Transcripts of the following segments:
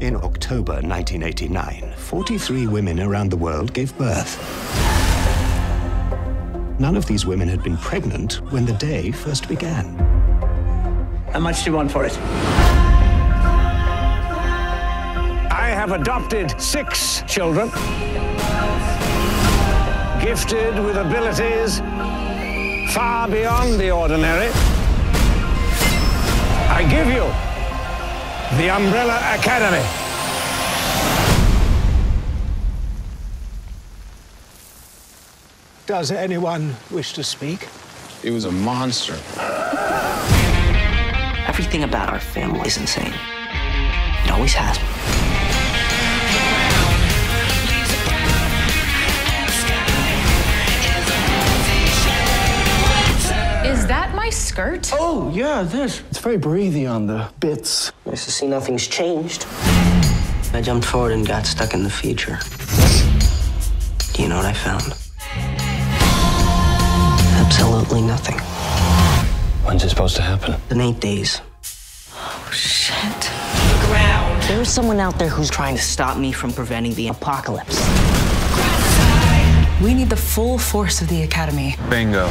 In October 1989, 43 women around the world gave birth. None of these women had been pregnant when the day first began. How much do you want for it? I have adopted six children, gifted with abilities far beyond the ordinary. I give you the Umbrella Academy. Does anyone wish to speak? He was a monster. Everything about our family is insane. It always has. skirt? Oh, yeah, this. It's very breathy on the bits. Nice to see nothing's changed. I jumped forward and got stuck in the future. Do you know what I found? Absolutely nothing. When's it supposed to happen? In eight days. Oh, shit. Ground. There's someone out there who's trying to stop me from preventing the apocalypse. We need the full force of the Academy. Bingo.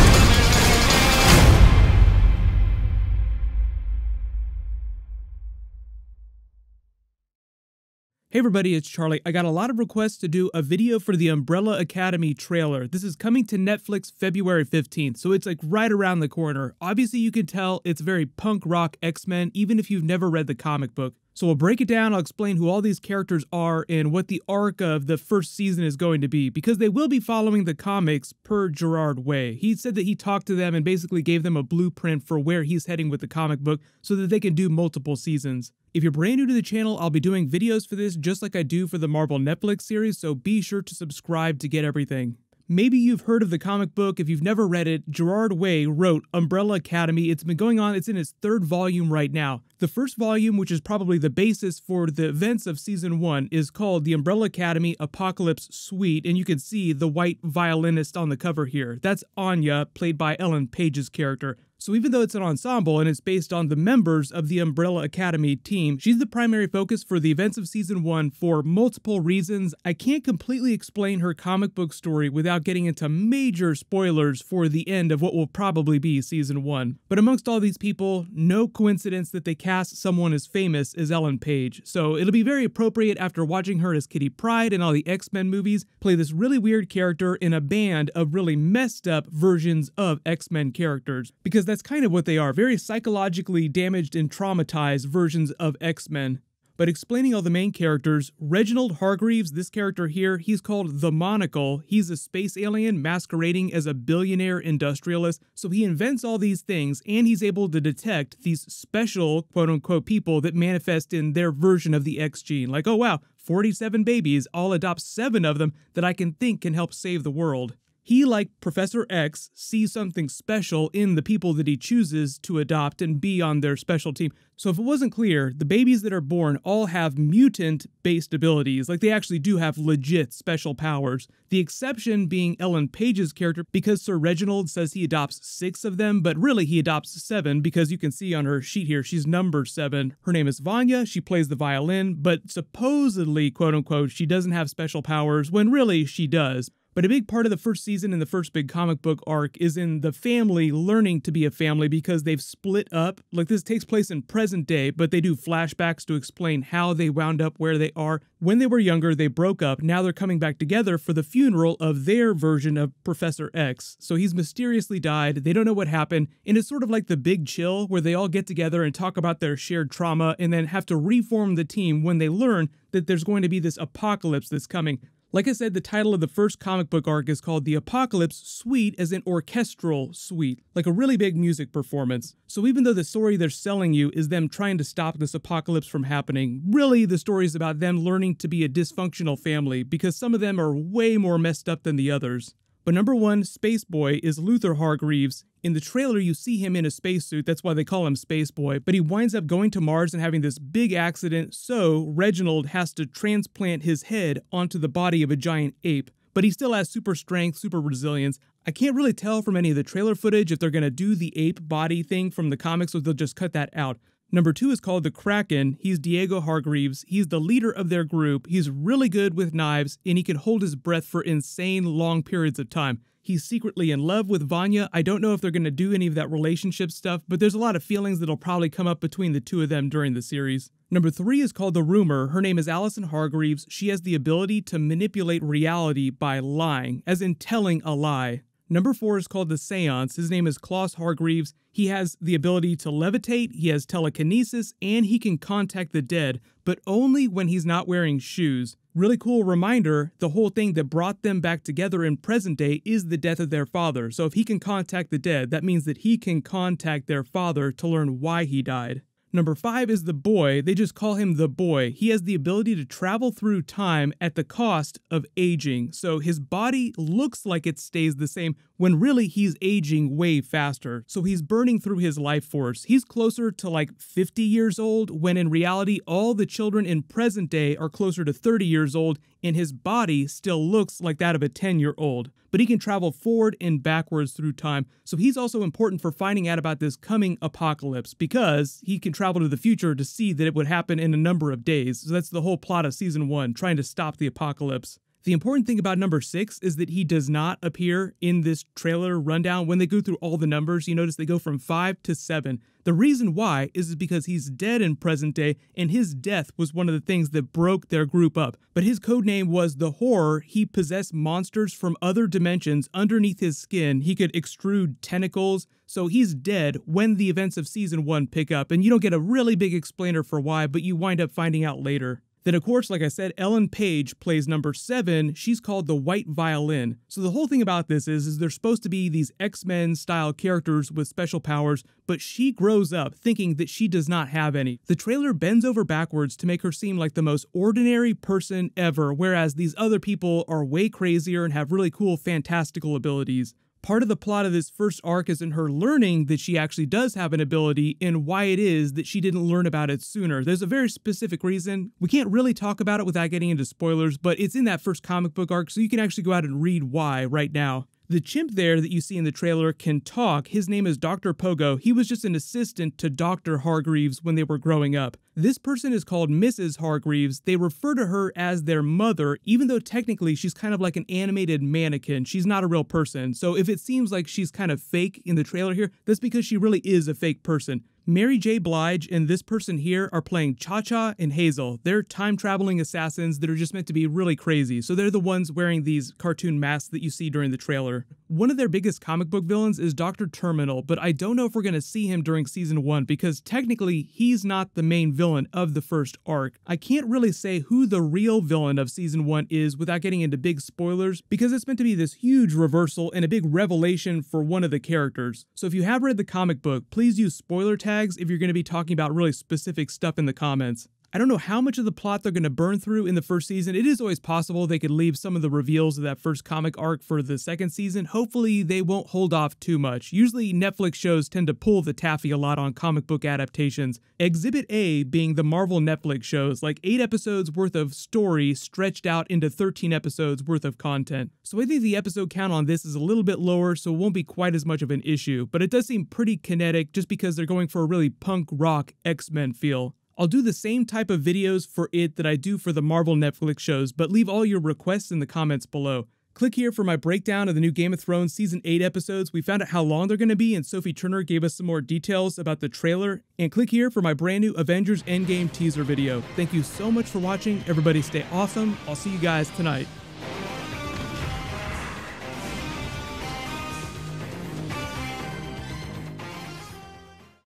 Hey everybody, it's Charlie. I got a lot of requests to do a video for the Umbrella Academy trailer. This is coming to Netflix February 15th, so it's like right around the corner. Obviously you can tell it's very punk rock X-Men, even if you've never read the comic book. So we'll break it down. I'll explain who all these characters are and what the arc of the first season is going to be, because they will be following the comics per Gerard Way. He said that he talked to them and basically gave them a blueprint for where he's heading with the comic book so that they can do multiple seasons. If you're brand new to the channel, I'll be doing videos for this just like I do for the Marvel Netflix series, so be sure to subscribe to get everything. Maybe you've heard of the comic book. If you've never read it, Gerard Way wrote Umbrella Academy. It's been going on, it's in its third volume right now. The first volume, which is probably the basis for the events of season one, is called The Umbrella Academy Apocalypse Suite, and you can see the white violinist on the cover here. That's Anya, played by Ellen Page's character. So even though it's an ensemble and it's based on the members of the Umbrella Academy team, she's the primary focus for the events of season one for multiple reasons. I can't completely explain her comic book story without getting into major spoilers for the end of what will probably be season one. But amongst all these people, no coincidence that they cast someone as famous as Ellen Page. So it'll be very appropriate after watching her as Kitty Pride in all the X-Men movies play this really weird character in a band of really messed up versions of X-Men characters because that's kind of what they are very psychologically damaged and traumatized versions of X Men. But explaining all the main characters, Reginald Hargreaves, this character here, he's called the Monocle. He's a space alien masquerading as a billionaire industrialist, so he invents all these things and he's able to detect these special quote unquote people that manifest in their version of the X gene. Like, oh wow, 47 babies, I'll adopt seven of them that I can think can help save the world. He, like Professor X, sees something special in the people that he chooses to adopt and be on their special team. So, if it wasn't clear, the babies that are born all have mutant based abilities. Like, they actually do have legit special powers. The exception being Ellen Page's character, because Sir Reginald says he adopts six of them, but really he adopts seven because you can see on her sheet here, she's number seven. Her name is Vanya. She plays the violin, but supposedly, quote unquote, she doesn't have special powers when really she does. But a big part of the first season and the first big comic book arc is in the family learning to be a family because they've split up. Like this takes place in present day, but they do flashbacks to explain how they wound up where they are. When they were younger, they broke up. Now they're coming back together for the funeral of their version of Professor X. So he's mysteriously died. They don't know what happened. And it's sort of like the big chill where they all get together and talk about their shared trauma and then have to reform the team when they learn that there's going to be this apocalypse that's coming. Like I said, the title of the first comic book arc is called The Apocalypse Suite as an orchestral suite, like a really big music performance. So even though the story they're selling you is them trying to stop this apocalypse from happening, really the story is about them learning to be a dysfunctional family because some of them are way more messed up than the others. But number one, Space Boy is Luther Hargreaves. In the trailer, you see him in a spacesuit, that's why they call him Space Boy. but he winds up going to Mars and having this big accident, so Reginald has to transplant his head onto the body of a giant ape. But he still has super strength, super resilience. I can't really tell from any of the trailer footage if they're gonna do the ape body thing from the comics or they'll just cut that out. Number two is called the Kraken. He's Diego Hargreaves. He's the leader of their group. He's really good with knives, and he can hold his breath for insane long periods of time. He's secretly in love with Vanya. I don't know if they're going to do any of that relationship stuff, but there's a lot of feelings that'll probably come up between the two of them during the series. Number three is called The Rumor. Her name is Allison Hargreaves. She has the ability to manipulate reality by lying, as in telling a lie. Number four is called the Seance. His name is Klaus Hargreaves. He has the ability to levitate, he has telekinesis, and he can contact the dead, but only when he's not wearing shoes. Really cool reminder the whole thing that brought them back together in present day is the death of their father. So if he can contact the dead, that means that he can contact their father to learn why he died. Number five is the boy. They just call him the boy. He has the ability to travel through time at the cost of aging. So his body looks like it stays the same when really he's aging way faster. So he's burning through his life force. He's closer to like 50 years old when in reality all the children in present day are closer to 30 years old and his body still looks like that of a 10 year old. But he can travel forward and backwards through time. So he's also important for finding out about this coming apocalypse because he can travel to the future to see that it would happen in a number of days. So that's the whole plot of season one, trying to stop the apocalypse. The important thing about number six is that he does not appear in this trailer rundown. When they go through all the numbers, you notice they go from five to seven. The reason why is because he's dead in present day, and his death was one of the things that broke their group up. But his code name was The Horror. He possessed monsters from other dimensions underneath his skin. He could extrude tentacles, so he's dead when the events of season one pick up, and you don't get a really big explainer for why, but you wind up finding out later. Then, of course, like I said, Ellen Page plays number seven. She's called the White Violin. So the whole thing about this is, is they're supposed to be these X-Men style characters with special powers, but she grows up thinking that she does not have any. The trailer bends over backwards to make her seem like the most ordinary person ever, whereas these other people are way crazier and have really cool fantastical abilities part of the plot of this first arc is in her learning that she actually does have an ability and why it is that she didn't learn about it sooner. There's a very specific reason. We can't really talk about it without getting into spoilers, but it's in that first comic book arc, so you can actually go out and read why right now. The chimp there that you see in the trailer can talk. His name is Dr. Pogo. He was just an assistant to Dr. Hargreaves when they were growing up. This person is called Mrs. Hargreaves. They refer to her as their mother, even though technically she's kind of like an animated mannequin. She's not a real person. So if it seems like she's kind of fake in the trailer here, that's because she really is a fake person. Mary J. Blige and this person here are playing Cha Cha and Hazel. They're time traveling assassins that are just meant to be really crazy. So they're the ones wearing these cartoon masks that you see during the trailer. One of their biggest comic book villains is Dr. Terminal, but I don't know if we're going to see him during season 1 because technically he's not the main villain of the first arc. I can't really say who the real villain of season 1 is without getting into big spoilers because it's meant to be this huge reversal and a big revelation for one of the characters. So if you have read the comic book, please use spoiler tags if you're going to be talking about really specific stuff in the comments. I don't know how much of the plot they're going to burn through in the first season. It is always possible they could leave some of the reveals of that first comic arc for the second season. Hopefully, they won't hold off too much. Usually, Netflix shows tend to pull the taffy a lot on comic book adaptations. Exhibit A being the Marvel Netflix shows, like eight episodes worth of story stretched out into 13 episodes worth of content. So I think the episode count on this is a little bit lower, so it won't be quite as much of an issue, but it does seem pretty kinetic just because they're going for a really punk rock X Men feel. I'll do the same type of videos for it that I do for the Marvel Netflix shows, but leave all your requests in the comments below. Click here for my breakdown of the new Game of Thrones Season 8 episodes. We found out how long they're going to be, and Sophie Turner gave us some more details about the trailer. And click here for my brand new Avengers Endgame teaser video. Thank you so much for watching. Everybody stay awesome. I'll see you guys tonight.